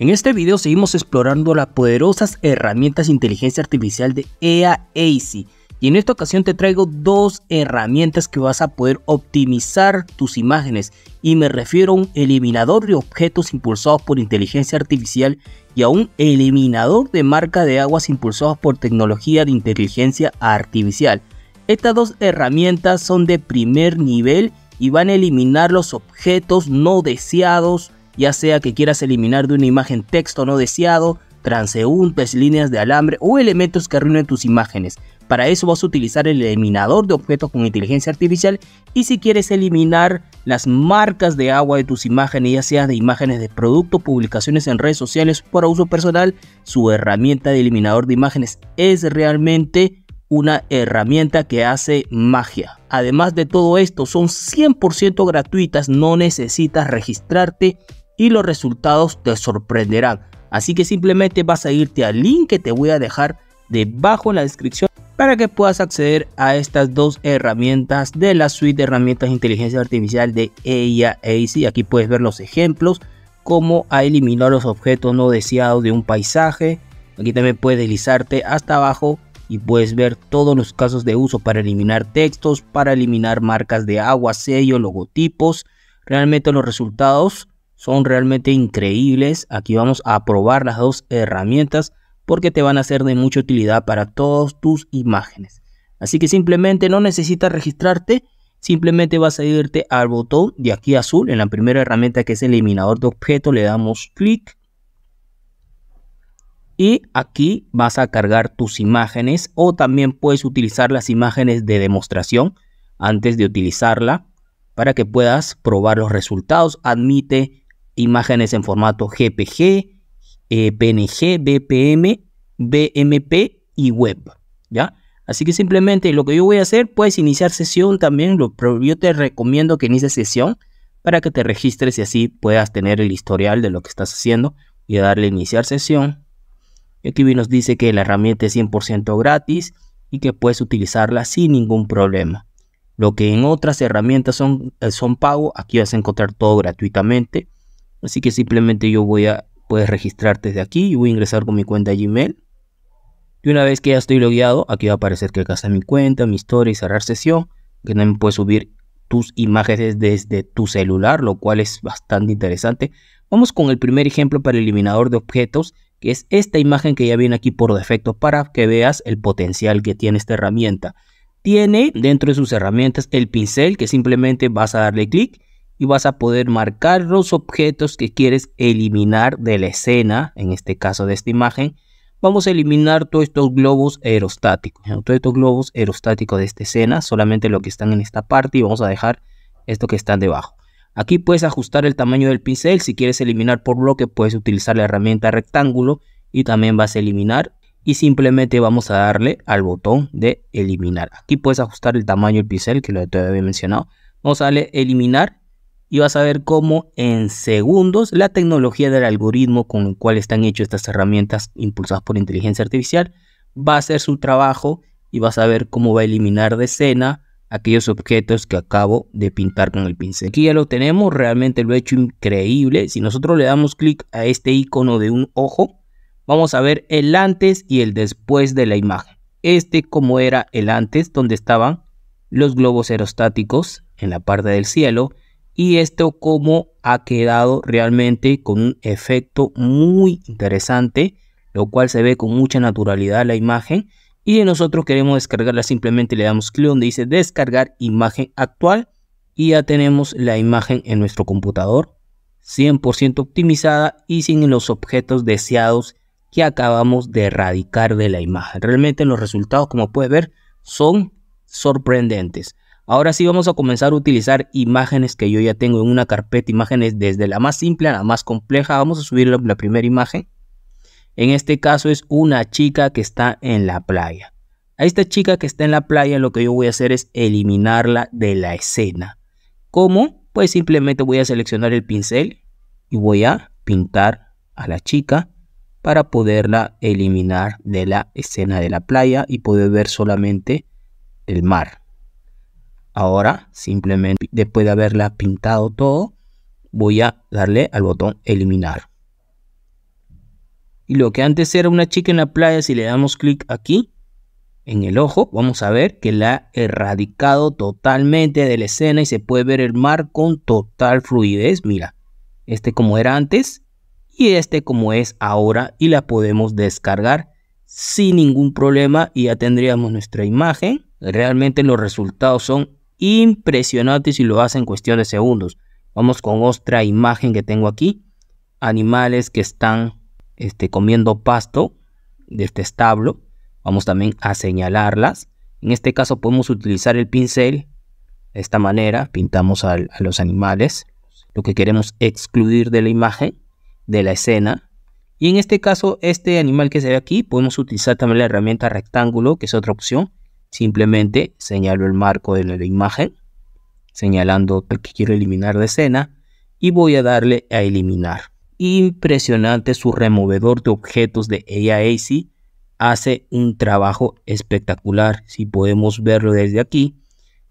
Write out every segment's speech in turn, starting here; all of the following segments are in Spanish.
En este video seguimos explorando las poderosas herramientas de inteligencia artificial de e EAAC y en esta ocasión te traigo dos herramientas que vas a poder optimizar tus imágenes y me refiero a un eliminador de objetos impulsados por inteligencia artificial y a un eliminador de marca de aguas impulsados por tecnología de inteligencia artificial. Estas dos herramientas son de primer nivel y van a eliminar los objetos no deseados ya sea que quieras eliminar de una imagen texto no deseado, transeúntes, líneas de alambre o elementos que arruinen tus imágenes. Para eso vas a utilizar el eliminador de objetos con inteligencia artificial y si quieres eliminar las marcas de agua de tus imágenes, ya sea de imágenes de producto, publicaciones en redes sociales para uso personal, su herramienta de eliminador de imágenes es realmente una herramienta que hace magia. Además de todo esto, son 100% gratuitas, no necesitas registrarte y los resultados te sorprenderán. Así que simplemente vas a irte al link que te voy a dejar debajo en la descripción para que puedas acceder a estas dos herramientas de la suite de herramientas de inteligencia artificial de y Aquí puedes ver los ejemplos, cómo eliminar eliminar los objetos no deseados de un paisaje. Aquí también puedes deslizarte hasta abajo y puedes ver todos los casos de uso para eliminar textos, para eliminar marcas de agua, sello, logotipos. Realmente los resultados son realmente increíbles. Aquí vamos a probar las dos herramientas porque te van a ser de mucha utilidad para todas tus imágenes. Así que simplemente no necesitas registrarte, simplemente vas a irte al botón de aquí azul en la primera herramienta que es eliminador de objeto, le damos clic y aquí vas a cargar tus imágenes o también puedes utilizar las imágenes de demostración antes de utilizarla para que puedas probar los resultados. Admite imágenes en formato GPG, PNG, eh, BPM, BMP y web. ¿Ya? Así que simplemente lo que yo voy a hacer, puedes iniciar sesión también, lo, yo te recomiendo que inicies sesión para que te registres y así puedas tener el historial de lo que estás haciendo y darle iniciar sesión. Y aquí nos dice que la herramienta es 100% gratis y que puedes utilizarla sin ningún problema. Lo que en otras herramientas son, eh, son pago, aquí vas a encontrar todo gratuitamente Así que simplemente yo voy a, puedes registrarte desde aquí, y voy a ingresar con mi cuenta de Gmail. Y una vez que ya estoy logueado, aquí va a aparecer que acá está mi cuenta, mi historia y cerrar sesión. Que también puedes subir tus imágenes desde tu celular, lo cual es bastante interesante. Vamos con el primer ejemplo para el eliminador de objetos, que es esta imagen que ya viene aquí por defecto para que veas el potencial que tiene esta herramienta. Tiene dentro de sus herramientas el pincel que simplemente vas a darle clic y vas a poder marcar los objetos que quieres eliminar de la escena, en este caso de esta imagen. Vamos a eliminar todos estos globos aerostáticos, todos estos globos aerostáticos de esta escena, solamente lo que están en esta parte y vamos a dejar esto que están debajo. Aquí puedes ajustar el tamaño del pincel, si quieres eliminar por bloque puedes utilizar la herramienta rectángulo y también vas a eliminar y simplemente vamos a darle al botón de eliminar. Aquí puedes ajustar el tamaño del pincel que lo he había mencionado. Vamos a darle eliminar y vas a ver cómo en segundos la tecnología del algoritmo con el cual están hechas estas herramientas impulsadas por inteligencia artificial va a hacer su trabajo y vas a ver cómo va a eliminar de escena aquellos objetos que acabo de pintar con el pincel. Aquí ya lo tenemos, realmente lo he hecho increíble. Si nosotros le damos clic a este icono de un ojo, vamos a ver el antes y el después de la imagen. Este como era el antes, donde estaban los globos aerostáticos en la parte del cielo, y esto como ha quedado realmente con un efecto muy interesante, lo cual se ve con mucha naturalidad la imagen. Y nosotros queremos descargarla, simplemente le damos clic donde dice descargar imagen actual y ya tenemos la imagen en nuestro computador 100% optimizada y sin los objetos deseados que acabamos de erradicar de la imagen. Realmente los resultados, como puede ver, son sorprendentes. Ahora sí vamos a comenzar a utilizar imágenes que yo ya tengo en una carpeta, imágenes desde la más simple a la más compleja. Vamos a subir la, primera imagen. En este caso es una chica que está en la playa. A esta chica que está en la playa lo que yo voy a hacer es eliminarla de la escena. ¿Cómo? Pues simplemente voy a seleccionar el pincel y voy a pintar a la chica para poderla eliminar de la escena de la playa y poder ver solamente el mar. Ahora, simplemente después de haberla pintado todo, voy a darle al botón eliminar. Y lo que antes era una chica en la playa, si le damos clic aquí, en el ojo, vamos a ver que la ha erradicado totalmente de la escena y se puede ver el mar con total fluidez. Mira, este como era antes y este como es ahora y la podemos descargar sin ningún problema y ya tendríamos nuestra imagen. Realmente los resultados son impresionante si lo hace en cuestión de segundos. Vamos con otra imagen que tengo aquí. Animales que están este, comiendo pasto de este establo. Vamos también a señalarlas. En este caso podemos utilizar el pincel. De esta manera pintamos a los animales. Lo que queremos excluir de la imagen, de la escena. Y en este caso, este animal que se ve aquí, podemos utilizar también la herramienta rectángulo, que es otra opción. Simplemente señalo el marco de la imagen, señalando el que quiero eliminar de escena y voy a darle a eliminar. Impresionante su removedor de objetos de AIAC hace un trabajo espectacular. Si podemos verlo desde aquí,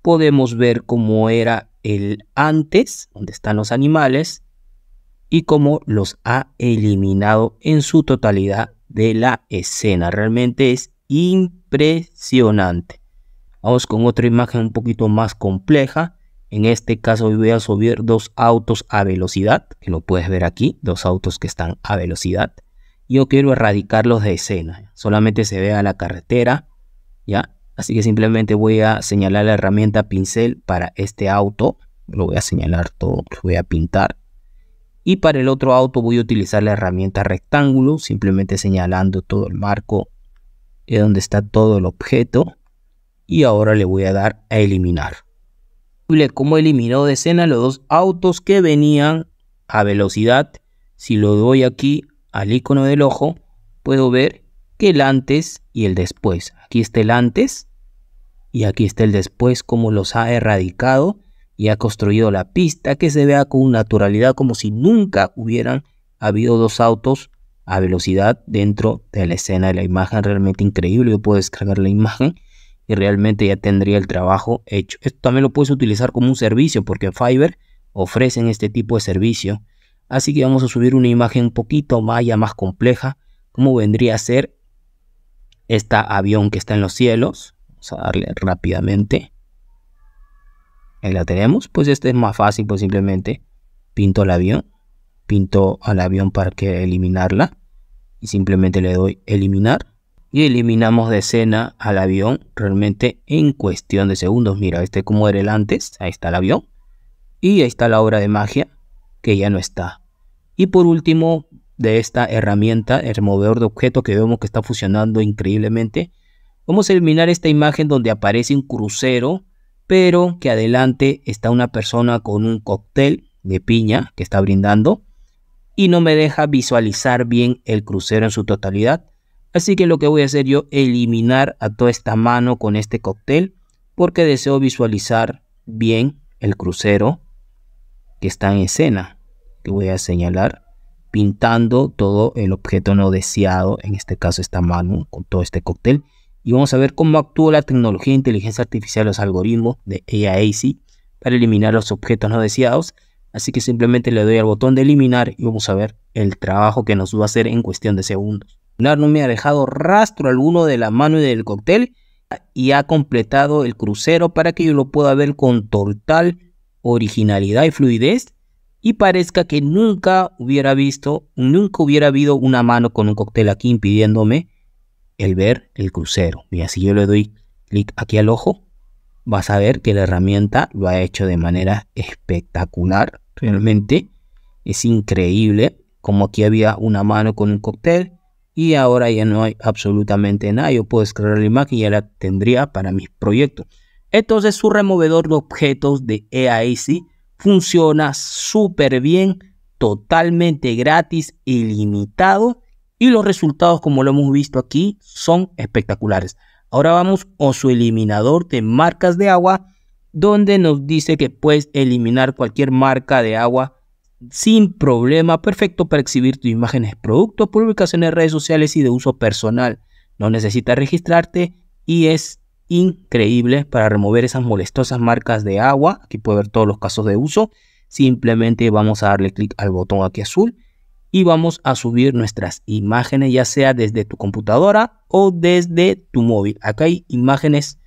podemos ver cómo era el antes, donde están los animales, y cómo los ha eliminado en su totalidad de la escena. Realmente es impresionante. Vamos con otra imagen un poquito más compleja. En este caso voy a subir dos autos a velocidad, que lo puedes ver aquí, dos autos que están a velocidad. Yo quiero erradicarlos de escena, solamente se vea la carretera, ¿ya? Así que simplemente voy a señalar la herramienta pincel para este auto, lo voy a señalar todo, lo voy a pintar. Y para el otro auto voy a utilizar la herramienta rectángulo, simplemente señalando todo el marco es donde está todo el objeto y ahora le voy a dar a eliminar. Como eliminó de escena los dos autos que venían a velocidad, si lo doy aquí al icono del ojo, puedo ver que el antes y el después. Aquí está el antes y aquí está el después, como los ha erradicado y ha construido la pista que se vea con naturalidad como si nunca hubieran habido dos autos a velocidad dentro de la escena de la imagen. Realmente increíble. Yo puedo descargar la imagen y realmente ya tendría el trabajo hecho. Esto también lo puedes utilizar como un servicio porque Fiverr ofrecen este tipo de servicio. Así que vamos a subir una imagen un poquito más, ya más compleja. Como vendría a ser este avión que está en los cielos. Vamos a darle rápidamente. Ahí la tenemos. Pues este es más fácil, pues simplemente pinto el avión pinto al avión para que eliminarla y simplemente le doy eliminar y eliminamos de escena al avión realmente en cuestión de segundos. Mira, este como era el antes, ahí está el avión y ahí está la obra de magia que ya no está. Y por último, de esta herramienta, el removedor de objetos que vemos que está funcionando increíblemente, vamos a eliminar esta imagen donde aparece un crucero, pero que adelante está una persona con un cóctel de piña que está brindando y no me deja visualizar bien el crucero en su totalidad. Así que lo que voy a hacer yo, es eliminar a toda esta mano con este cóctel porque deseo visualizar bien el crucero que está en escena. Que voy a señalar pintando todo el objeto no deseado, en este caso esta mano con todo este cóctel. Y vamos a ver cómo actúa la tecnología de inteligencia artificial, los algoritmos de AIAC para eliminar los objetos no deseados Así que simplemente le doy al botón de eliminar y vamos a ver el trabajo que nos va a hacer en cuestión de segundos. No me ha dejado rastro alguno de la mano y del cóctel y ha completado el crucero para que yo lo pueda ver con total originalidad y fluidez y parezca que nunca hubiera visto, nunca hubiera habido una mano con un cóctel aquí impidiéndome el ver el crucero. Y si yo le doy clic aquí al ojo, vas a ver que la herramienta lo ha hecho de manera espectacular. Realmente es increíble como aquí había una mano con un cóctel y ahora ya no hay absolutamente nada. Yo puedo descargar la imagen y ya la tendría para mis proyectos. Entonces su removedor de objetos de EAC funciona súper bien, totalmente gratis, y ilimitado y los resultados como lo hemos visto aquí son espectaculares. Ahora vamos a su eliminador de marcas de agua donde nos dice que puedes eliminar cualquier marca de agua sin problema, perfecto para exhibir tus imágenes, productos, publicaciones en redes sociales y de uso personal. No necesitas registrarte y es increíble para remover esas molestosas marcas de agua. Aquí puede ver todos los casos de uso. Simplemente vamos a darle clic al botón aquí azul y vamos a subir nuestras imágenes, ya sea desde tu computadora o desde tu móvil. Acá hay imágenes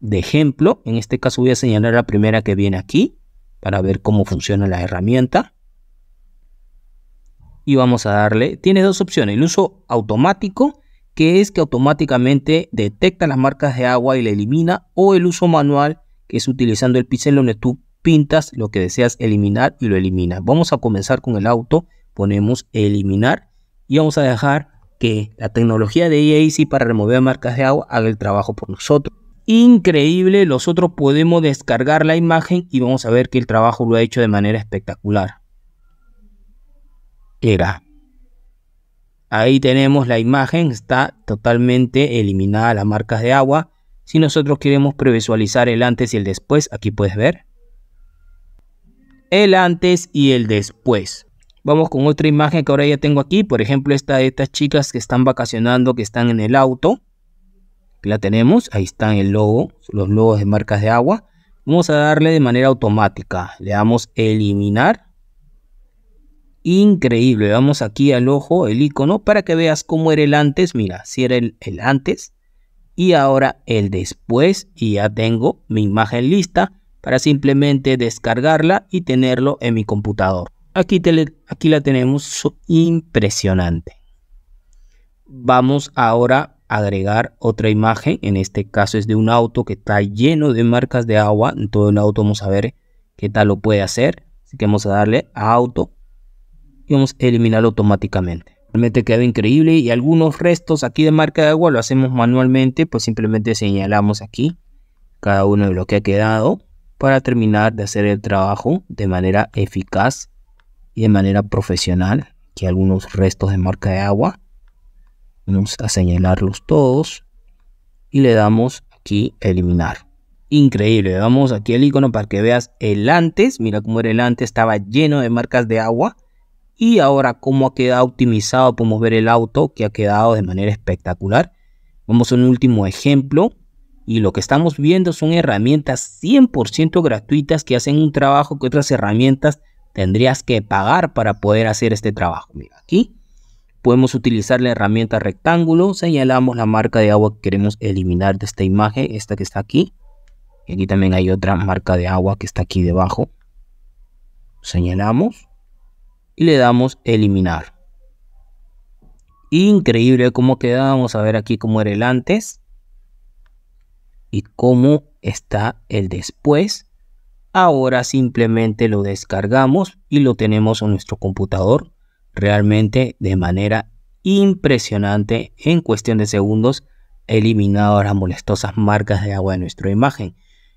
de ejemplo. En este caso voy a señalar la primera que viene aquí para ver cómo funciona la herramienta. Y vamos a darle, tiene dos opciones, el uso automático, que es que automáticamente detecta las marcas de agua y la elimina, o el uso manual, que es utilizando el pincel donde tú pintas lo que deseas eliminar y lo elimina. Vamos a comenzar con el auto, ponemos eliminar y vamos a dejar que la tecnología de EAC para remover marcas de agua haga el trabajo por nosotros increíble. Nosotros podemos descargar la imagen y vamos a ver que el trabajo lo ha hecho de manera espectacular. Era. Ahí tenemos la imagen, está totalmente eliminada las marcas de agua. Si nosotros queremos previsualizar el antes y el después, aquí puedes ver. El antes y el después. Vamos con otra imagen que ahora ya tengo aquí. Por ejemplo, esta de estas chicas que están vacacionando, que están en el auto. Aquí la tenemos, ahí están el logo, los logos de marcas de agua. Vamos a darle de manera automática, le damos eliminar. Increíble, vamos aquí al ojo, el icono, para que veas cómo era el antes. Mira, si era el, antes y ahora el después y ya tengo mi imagen lista para simplemente descargarla y tenerlo en mi computador. Aquí, aquí la tenemos impresionante. Vamos ahora agregar otra imagen, en este caso es de un auto que está lleno de marcas de agua, en todo el auto vamos a ver qué tal lo puede hacer, así que vamos a darle a auto y vamos a eliminarlo automáticamente. Realmente queda increíble y algunos restos aquí de marca de agua lo hacemos manualmente, pues simplemente señalamos aquí cada uno de lo que ha quedado para terminar de hacer el trabajo de manera eficaz y de manera profesional que algunos restos de marca de agua Vamos a señalarlos todos y le damos aquí eliminar. Increíble, damos aquí el icono para que veas el antes. Mira cómo era el antes, estaba lleno de marcas de agua. Y ahora cómo ha quedado optimizado, podemos ver el auto que ha quedado de manera espectacular. Vamos a un último ejemplo. Y lo que estamos viendo son herramientas 100% gratuitas que hacen un trabajo que otras herramientas tendrías que pagar para poder hacer este trabajo. Mira aquí Podemos utilizar la herramienta rectángulo, señalamos la marca de agua que queremos eliminar de esta imagen, esta que está aquí. Y aquí también hay otra marca de agua que está aquí debajo. Señalamos y le damos eliminar. Increíble cómo queda. Vamos a ver aquí cómo era el antes y cómo está el después. Ahora simplemente lo descargamos y lo tenemos en nuestro computador realmente de manera impresionante en cuestión de segundos eliminado las molestosas marcas de agua de nuestra imagen.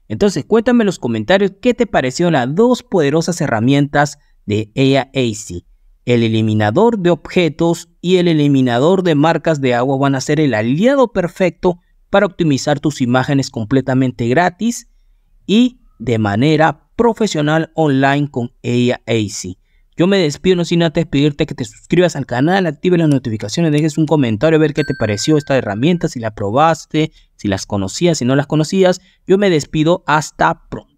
Entonces cuéntame en los comentarios qué te parecieron las dos poderosas herramientas de AIAC. El eliminador de objetos y el eliminador de marcas de agua van a ser el aliado perfecto para optimizar tus imágenes completamente gratis y de manera profesional online con AIAC. Yo me despido no sin antes pedirte que te suscribas al canal, active las notificaciones, dejes un comentario a ver qué te pareció esta herramienta, si la probaste, si las conocías, si no las conocías. Yo me despido, hasta pronto.